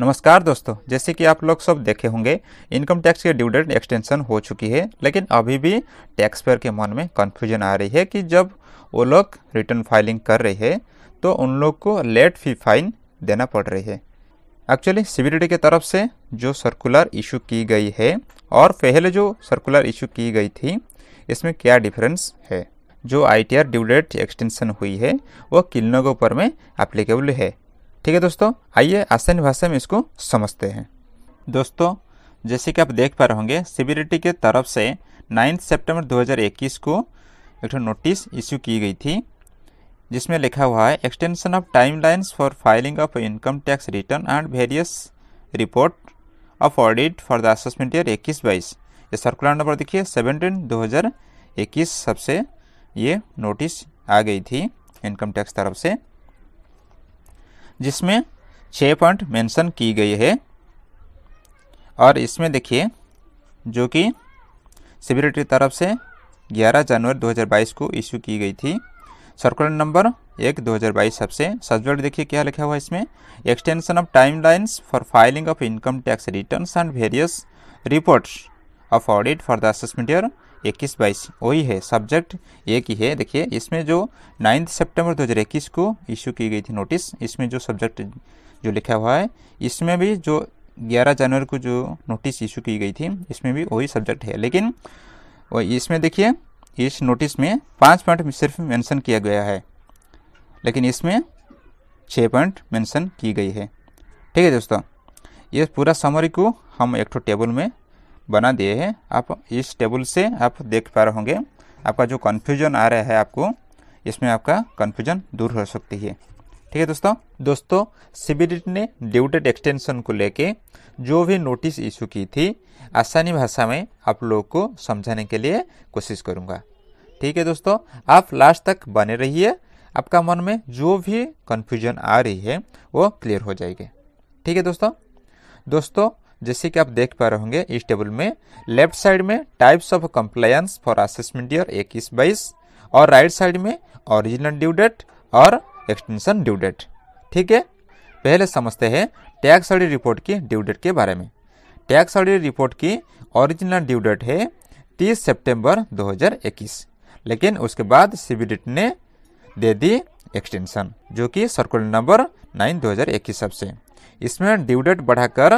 नमस्कार दोस्तों जैसे कि आप लोग सब देखे होंगे इनकम टैक्स की ड्यू डेट एक्सटेंशन हो चुकी है लेकिन अभी भी टैक्स पेयर के मन में कन्फ्यूजन आ रही है कि जब वो लोग रिटर्न फाइलिंग कर रहे हैं तो उन लोग को लेट फी फाइन देना पड़ रही है एक्चुअली सीबीडीटी की तरफ से जो सर्कुलर इशू की गई है और पहले जो सर्कुलर इशू की गई थी इसमें क्या डिफरेंस है जो I T R due date extension हुई है वो किन लोगों पर में एप्लीकेबल है ठीक है दोस्तों आइए आसान भाषा में इसको समझते हैं दोस्तों जैसे कि आप देख पा रहे होंगे सीबीडीटी के तरफ से नाइन्थ सेप्टेम्बर दो को एक नोटिस इश्यू की गई थी जिसमें लिखा हुआ है extension of timelines for filing of income tax return and various report of audit for the assessment year इक्कीस बाईस ये सर्कुलर नंबर देखिए सेवनटीन दो हज़ार इक्कीस सबसे ये नोटिस आ गई थी इनकम टैक्स तरफ से जिसमें छः पॉइंट मेंशन की गई है और इसमें देखिए जो कि सीबीआईटी की तरफ से 11 जनवरी 2022 को इशू की गई थी सर्कुलर नंबर एक 2022 सबसे सब्जेक्ट देखिए क्या लिखा हुआ है इसमें extension of timelines for filing of income tax returns and various reports of audit for the assessment year इक्कीस बाईस वही है सब्जेक्ट एक ही है देखिए इसमें जो नाइन्थ सितंबर 2021 को इशू की गई थी नोटिस इसमें जो सब्जेक्ट जो लिखा हुआ है इसमें भी जो 11 जनवरी को जो नोटिस इशू की गई थी इसमें भी वही सब्जेक्ट है लेकिन इसमें देखिए इस नोटिस में पाँच पॉइंट सिर्फ मेंशन किया गया है लेकिन इसमें छः पॉइंट मेंशन की गई है ठीक है दोस्तों ये पूरा समरी को हम एक टेबल में बना दिए हैं आप इस टेबल से आप देख पा रहे होंगे आपका जो कन्फ्यूजन आ रहा है आपको इसमें आपका कन्फ्यूजन दूर हो सकती है ठीक है दोस्तों दोस्तों सीबीडीट ने ड्यूटेड एक्सटेंशन को लेके जो भी नोटिस इशू की थी आसानी भाषा में आप लोगों को समझाने के लिए कोशिश करूँगा ठीक है दोस्तों आप लास्ट तक बने रहिए आपका मन में जो भी कन्फ्यूजन आ रही है वो क्लियर हो जाएगी ठीक है दोस्तों दोस्तों जैसे कि आप देख पा रहे होंगे इस टेबल में लेफ्ट साइड में types of compliance for assessment year इक्कीस बाईस और राइट साइड में ओरिजिनल ड्यू डेट और एक्सटेंशन ड्यू डेट ठीक है पहले समझते हैं टैक्स ऑडिट रिपोर्ट की ड्यू डेट के बारे में टैक्स ऑडिट रिपोर्ट की ओरिजिनल ड्यू डेट है तीस सेप्टेम्बर दो लेकिन उसके बाद सी ने दे दी एक्सटेंशन जो कि सर्कुलर नंबर हजार इक्कीस सबसे इसमें ड्यू डेट बढ़ाकर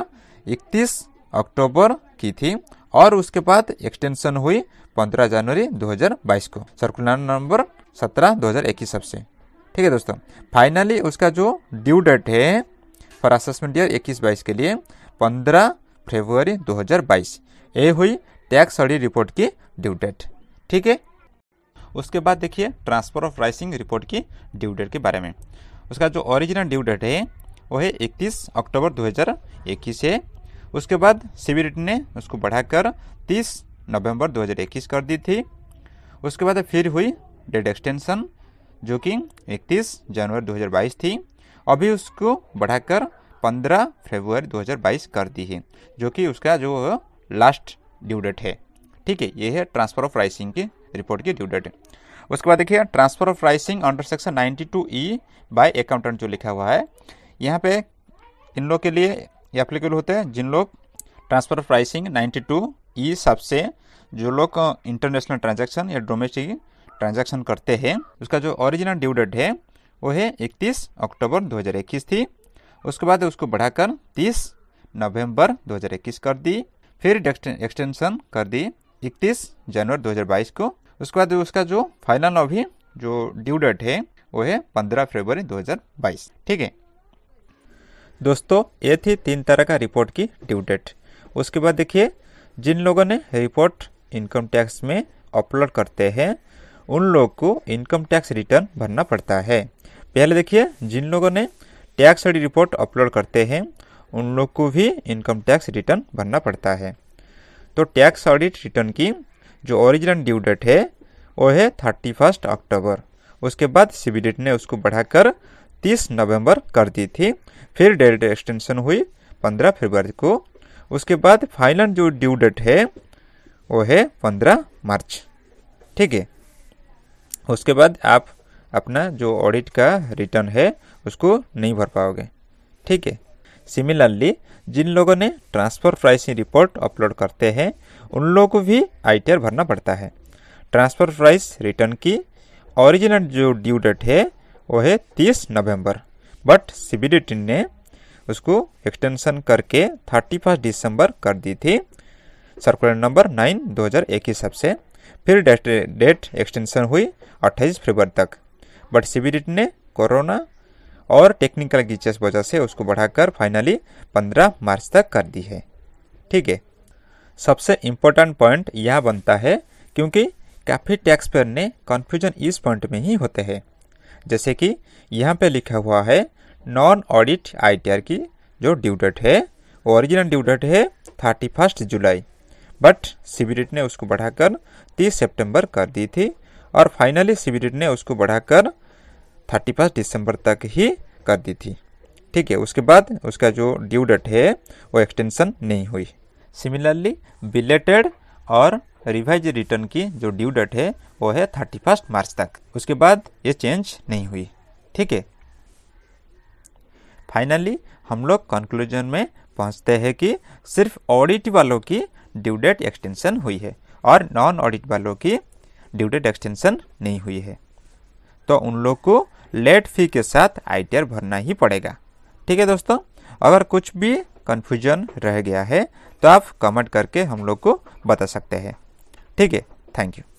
इकतीस अक्टूबर की थी और उसके बाद एक्सटेंशन हुई 15 जनवरी 2022 को सर्कुलर नंबर 17 2021 सबसे ठीक है दोस्तों फाइनली उसका जो ड्यू डेट है फॉर असेसमेंट ईयर 21 बाईस के लिए 15 फरवरी 2022 ये हुई टैक्स ऑडिट रिपोर्ट की ड्यू डेट ठीक है उसके बाद देखिए ट्रांसफर ऑफ प्राइसिंग रिपोर्ट की ड्यू डेट के बारे में उसका जो ओरिजिनल ड्यू डेट है वो है इकतीस अक्टूबर इक्कीस है उसके बाद सीबीडीटी ने उसको बढ़ाकर 30 नवंबर 2021 कर दी थी उसके बाद फिर हुई डेट एक्सटेंशन जो कि 31 जनवरी 2022 थी अभी उसको बढ़ाकर 15 फरवरी 2022 कर दी है जो कि उसका जो लास्ट ड्यू डेट है ठीक है ये है ट्रांसफर ऑफ राइसिंग की रिपोर्ट की ड्यू डेट उसके बाद देखिए transfer of pricing under section 92 E by accountant जो लिखा हुआ है यहाँ पे इन लोग के लिए ये एप्लीकेबल होते हैं जिन लोग ट्रांसफर प्राइसिंग 92 ई सबसे जो लोग इंटरनेशनल ट्रांजैक्शन या डोमेस्टिक ट्रांजैक्शन करते हैं उसका जो ओरिजिनल ड्यू डेट है वो है 31 अक्टूबर 2021 थी उसके बाद उसको बढ़ाकर 30 नवंबर 2021 कर दी फिर एक्सटेंशन कर दी 31 जनवरी 2022 को उसके बाद उसका जो फाइनल अभी जो ड्यू डेट है वो है 15 फरवरी 2022 ठीक है दोस्तों ये थी तीन तरह का रिपोर्ट की ड्यू डेट उसके बाद देखिए जिन लोगों ने रिपोर्ट इनकम टैक्स में अपलोड करते हैं उन लोग को इनकम टैक्स रिटर्न भरना पड़ता है पहले देखिए जिन लोगों ने टैक्स रिपोर्ट अपलोड करते हैं उन लोग को भी इनकम टैक्स रिटर्न भरना पड़ता है तो टैक्स ऑडिट रिटर्न की जो ओरिजिनल ड्यू डेट है वो है थर्टी फर्स्ट अक्टूबर उसके बाद सी ने उसको बढ़ाकर 30 नवंबर कर दी थी फिर डेट एक्सटेंशन हुई 15 फरवरी को उसके बाद फाइनल जो ड्यू डेट है वो है 15 मार्च ठीक है उसके बाद आप अपना जो ऑडिट का रिटर्न है उसको नहीं भर पाओगे ठीक है सिमिलरली जिन लोगों ने ट्रांसफ़र प्राइसिंग रिपोर्ट अपलोड करते हैं उन लोगों को भी आईटीआर भरना पड़ता है ट्रांसफ़र प्राइस रिटर्न की ओरिजिनल जो ड्यू डेट है वो है तीस नवंबर बट सी ने उसको एक्सटेंशन करके थर्टी फर्स्ट दिसंबर कर दी थी सर्कुलर नंबर नाइन दो हज़ार एक हिसाब से फिर डेट डेट एक्सटेंशन हुई अट्ठाईस फरवरी तक बट सी ने कोरोना और टेक्निकल गिचेस वजह से उसको बढ़ाकर फाइनली 15 मार्च तक कर दी है ठीक है सबसे इम्पोर्टेंट पॉइंट यह बनता है क्योंकि काफ़ी टैक्स पेयर ने कन्फ्यूजन इस पॉइंट में ही होते हैं जैसे कि यहाँ पे लिखा हुआ है नॉन ऑडिट आईटीआर की जो ड्यू डेट है ओरिजिनल ड्यू डेट है थर्टी फर्स्ट जुलाई बट सीबीडेट ने उसको बढ़ाकर तीस सितंबर कर दी थी और फाइनली सीबीडेट ने उसको बढ़ाकर थर्टी फर्स्ट दिसंबर तक ही कर दी थी ठीक है उसके बाद उसका जो ड्यू डेट है वो एक्सटेंशन नहीं हुई सिमिलरली बिलेटेड और रिवाइज रिटर्न की जो ड्यू डेट है वो है थर्टी फर्स्ट मार्च तक उसके बाद ये चेंज नहीं हुई ठीक है फाइनली हम लोग कंक्लूजन में पहुंचते हैं कि सिर्फ ऑडिट वालों की ड्यू डेट एक्सटेंशन हुई है और नॉन ऑडिट वालों की ड्यू डेट एक्सटेंशन नहीं हुई है तो उन लोग को लेट फी के साथ आई भरना ही पड़ेगा ठीक है दोस्तों अगर कुछ भी कन्फ्यूजन रह गया है तो आप कमेंट करके हम लोग को बता सकते हैं ठीक है थैंक यू